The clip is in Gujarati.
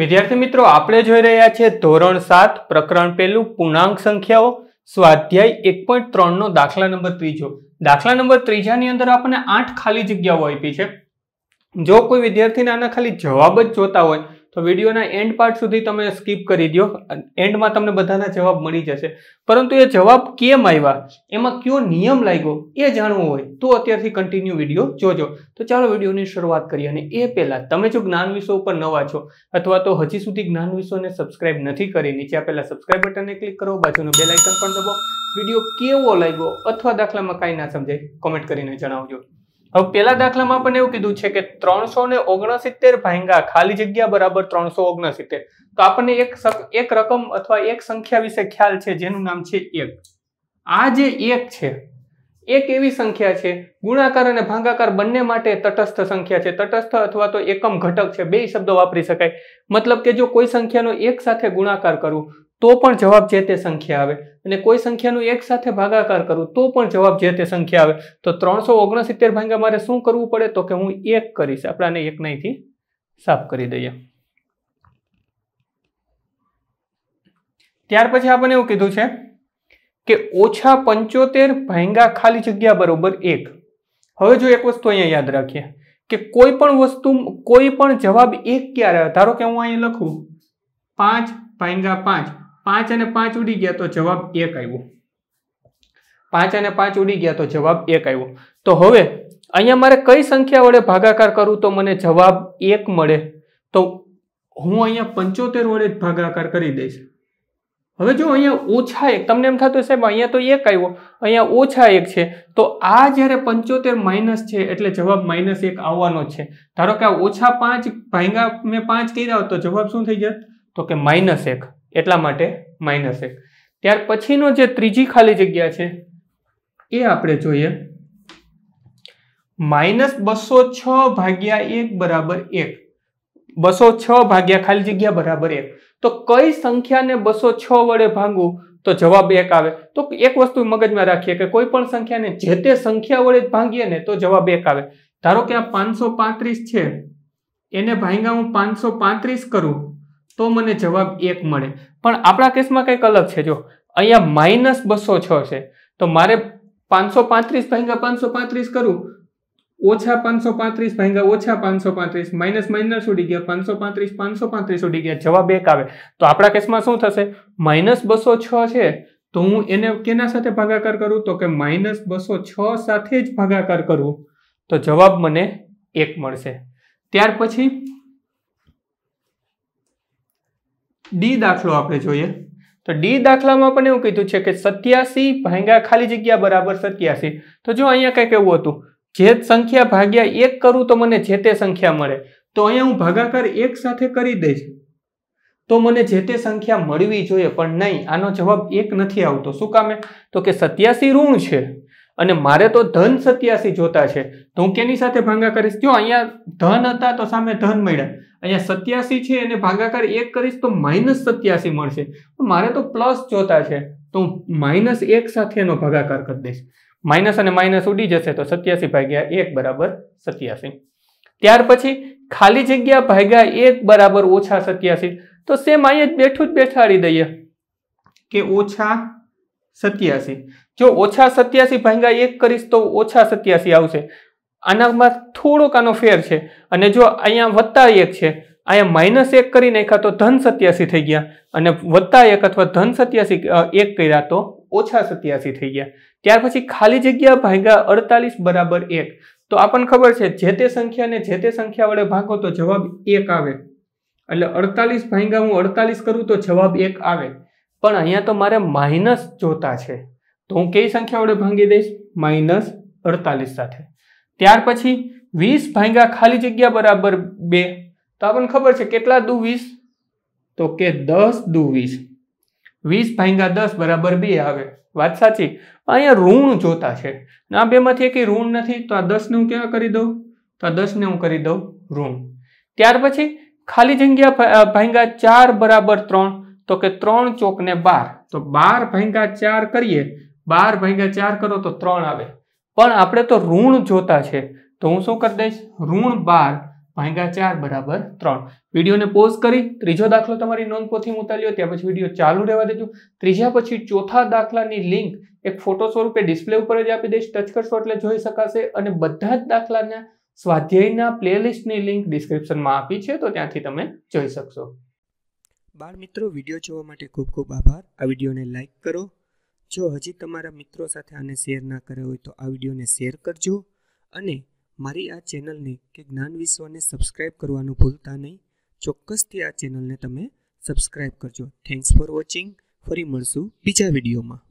વિદ્યાર્થી મિત્રો આપણે જોઈ રહ્યા છીએ ધોરણ સાત પ્રકરણ પહેલું પૂર્ણાંક સંખ્યાઓ સ્વાધ્યાય એક પોઈન્ટ ત્રણનો દાખલા નંબર ત્રીજો દાખલા નંબર ત્રીજાની અંદર આપણને આઠ ખાલી જગ્યાઓ આપી છે જો કોઈ વિદ્યાર્થીને આના ખાલી જવાબ જ જોતા હોય તો વિડીયોના એન્ડ પાર્ટ સુધી તમે સ્કીપ કરી દો એન્ડમાં તમને બધાના જવાબ મળી જશે પરંતુ એ જવાબ કેમ આવ્યા એમાં કયો નિયમ લાગ્યો એ જાણવું હોય તો અત્યારથી કન્ટિન્યુ વિડીયો જોજો તો ચાલો વિડીયોની શરૂઆત કરીએ અને એ પહેલાં તમે જો જ્ઞાન વિષય ઉપર નવા છો અથવા તો હજી સુધી જ્ઞાન વિષયોને સબસ્ક્રાઇબ નથી કરી નીચે પહેલાં સબસ્ક્રાઇબ બટનને ક્લિક કરો બાજુનું બે આઇકન પણ દબો વિડીયો કેવો લાગ્યો અથવા દાખલામાં કાંઈ ના સમજાય કોમેન્ટ કરીને જણાવજો હવે પેલા દાખલામાં પણ એવું કીધું છે કે ત્રણસો ને ઓગણસિત્તેર ભાંગા ખાલી જગ્યા બરાબર ત્રણસો ઓગણસિત્તેર તો આપણને એક એક રકમ અથવા એક સંખ્યા વિશે ખ્યાલ છે જેનું નામ છે એક આ જે એક છે એક એવી સંખ્યા છે ગુણાકાર અને ભાંગાકાર બંને માટે તટસ્થ સંખ્યા છે તટસ્થ અથવા તો એકમ ઘટક છે બે શબ્દો વાપરી શકાય મતલબ કે જો કોઈ સંખ્યાનો એક સાથે ગુણાકાર કરું તો પણ જવાબ જે તે સંખ્યા આવે અને કોઈ સંખ્યાનું એક સાથે ભાગાકાર કરું તો પણ જવાબ જે તે સંખ્યા આવે તો ત્રણસો ઓગણસિત્તેર ભાગ્યા મારે શું કરવું પડે તો કે હું એક કરીશ આપણે આને એક નહીંથી સાફ કરી દઈએ ત્યાર પછી આપણને એવું કીધું છે કે ઓછા પંચોતેર ભાંગા ખાલી જગ્યા બરોબર એક હવે જો એક વસ્તુ અહીંયા યાદ રાખીએ કે કોઈ પણ વસ્તુ કોઈ પણ જવાબ એક ક્યારે ધારો કે હું અહીંયા લખું પાંચ ભાંગા પાંચ પાંચ અને પાંચ ઉડી ગયા તો જવાબ એક આવ્યો પાંચ અને પાંચ ઉડી ગયા તો જવાબ એક આવ્યો તો હવે અહીંયા મારે કઈ સંખ્યા વડે ભાગાકાર કરું તો મને જવાબ એક મળે તો હું અહીંયા પંચોતેર વડે જ ભાગાકાર કરી દઈશ હવે જો અહીંયા ઓછા એક તમને એમ થતું સાહેબ અહીંયા તો એક આવ્યો અહીંયા ઓછા એક છે તો આ જ્યારે પંચોતેર માઇનસ છે એટલે જવાબ માઇનસ એક આવવાનો છે ધારો કે આ ઓછા પાંચ ભાંગા મેં પાંચ કર્યા હોત તો જવાબ શું થઈ જાય તો કે માઇનસ એક એટલા માટે માઇનસ એક ત્યાર પછીનો જે ત્રીજી ખાલી જગ્યા છે એ આપણે જોઈએ માઇનસ બસો છ ભાગ્યા એક બરાબર એક બસો છ ભાગ્યા ખાલી જગ્યા બરાબર એક તો કઈ સંખ્યાને બસો છ વડે ભાંગવું તો જવાબ એક આવે તો એક વસ્તુ મગજમાં રાખીએ કે કોઈ પણ સંખ્યાને જે તે સંખ્યા વડે જ ભાંગીએ ને તો જવાબ એક આવે ધારો કે આ પાંચસો પાંત્રીસ છે એને ભાંગ્યા હું પાંચસો પાંત્રીસ કરું તો મને જવાબ એક મળે પણ આપણા કેસમાં કંઈક અલગ છે જો અહીંયા માઇનસ બસો છ છે તો મારે પાંચસો પાંત્રીસ ભાંગ્યા પાંચસો પાંત્રીસ કરું ઓછા પાંચસો પાંત્રીસ ભાઈગા ઓછા પાંચસો પાંત્રીસ માઇનસ માઇનસ ઉડી ગયા પાંચસો પાંત્રીસ પાંચસો પાંત્રીસ ઉડી ગયા જવાબ એક આવે તો આપણા કેસમાં શું થશે માઇનસ બસો છ છે તો હું એને કેના સાથે ભાગાકાર કરું તો કે માઇનસ બસો છ સાથે જ ભાગાકાર કરું તો જવાબ મને એક મળશે ત્યાર પછી ડી દાખલો આપણે જોઈએ તો ડી દાખલામાં પણ એવું કીધું છે કે સત્યાસી ભાંગ્યા ખાલી જગ્યા બરાબર સત્યાસી તો જો અહીંયા કંઈક એવું હતું જે સંખ્યા ભાગ્યા એક કરું તો મને જે તે સંખ્યા મળે તો અહીંયા હું ભાગાકાર એક સાથે કરી દઈશ તો મને જે તે સંખ્યા મળવી જોઈએ પણ નહીં આનો જવાબ એક નથી આવતો શું કામે તો કે સત્યાસી ઋણ છે અને મારે તો ધન સત્યાસી જોતા છે તો હું કેની સાથે ભાગાકાર કરીશ જો અહીંયા ધન હતા તો સામે ધન મળ્યા અહીંયા સત્યાસી છે એને ભાગાકાર એક કરીશ તો માઇનસ સત્યાસી મળશે મારે તો પ્લસ જોતા છે તો હું માઇનસ એક સાથે એનો ભાગાકાર કરી દઈશ માઇનસ અને માઇનસ ઉડી જશે તો સત્યાસી ભાગ્યા એક બરાબર સત્યાસી ત્યાર પછી ખાલી જગ્યા ભાગ્યા એક બરાબર ઓછા સત્યાસી તો સેમ અહીંયા બેઠું જ બેઠાડી દઈએ કે ઓછા સત્યાસી જો ઓછા સત્યાસી ભાંગ્યા એક કરીશ તો ઓછા સત્યાસી આવશે આનામાં થોડોક આનો ફેર છે અને જો અહીંયા વત્તા એક છે અહીંયા માઇનસ એક કરી નાખ્યા તો ધન સત્યાસી થઈ ગયા અને વત્તા એક અથવા ધન સત્યાસી એક કર્યા તો ઓછા સત્યાસી થઈ ગયા ત્યાર પછી ખાલી જગ્યા ભાંગ્યા અડતાલીસ બરાબર એક તો આપણને ખબર છે જે તે સંખ્યાને જે તે સંખ્યા વડે ભાગો તો જવાબ એક આવે એટલે અડતાલીસ ભાંગ્યા હું અડતાલીસ કરું તો જવાબ એક આવે પણ અહીંયા તો મારે માઇનસ જોતા છે તો હું કઈ સંખ્યા વડે ભાંગી દઈશ માઇનસ અડતાલીસ સાથે ત્યાર પછી વીસ ભાંગ્યા ખાલી જગ્યા બરાબર બે તો આપણને ખબર છે કેટલા દુ વીસ તો કે દસ દુ વીસ વીસ ભાંગ્યા દસ બરાબર બે આવે વાત સાચી અહીંયા ઋણ જોતા છે આ બેમાંથી એક ઋણ નથી તો આ દસને હું કેવા કરી દઉં તો આ દસને હું કરી દઉં ઋણ ત્યાર પછી ખાલી જગ્યા ભાંગા ચાર બરાબર ત્રણ તો કે ત્રણ ચોકને બાર તો બાર ભાંગા ચાર કરીએ બાર ભાગ્યા ચાર કરો તો ત્રણ આવે પણ આપણે તો ઋણ જોતા છે તો હું શું કરી દઈશ ઋણ બાર ભાગ્યા ચાર બરાબર ત્રણ વિડીયોને પોઝ કરી ત્રીજો દાખલો તમારી નોંધપોથી મૂતા લ્યો ત્યાં પછી વિડીયો ચાલુ રહેવા દેજો ત્રીજા પછી ચોથા દાખલાની લિંક એક ફોટો સ્વરૂપે ડિસ્પ્લે ઉપર જ આપી દઈશ ટચ કરશો એટલે જોઈ શકાશે અને બધા જ દાખલાના સ્વાધ્યાયના પ્લેલિસ્ટની લિંક ડિસ્ક્રિપ્શનમાં આપી છે તો ત્યાંથી તમે જોઈ શકશો બાળ મિત્રો વિડીયો જોવા માટે ખૂબ ખૂબ આભાર આ વિડીયોને લાઇક કરો જો હજી તમારા મિત્રો સાથે આને શેર ના કર્યા હોય તો આ વિડીયોને શેર કરજો અને મારી આ ચેનલને કે જ્ઞાન વિશ્વને સબસ્ક્રાઇબ કરવાનું ભૂલતા નહીં ચોક્કસથી આ ચેનલને તમે સબસ્ક્રાઇબ કરજો થેન્ક્સ ફોર વોચિંગ ફરી મળશું બીજા વિડીયોમાં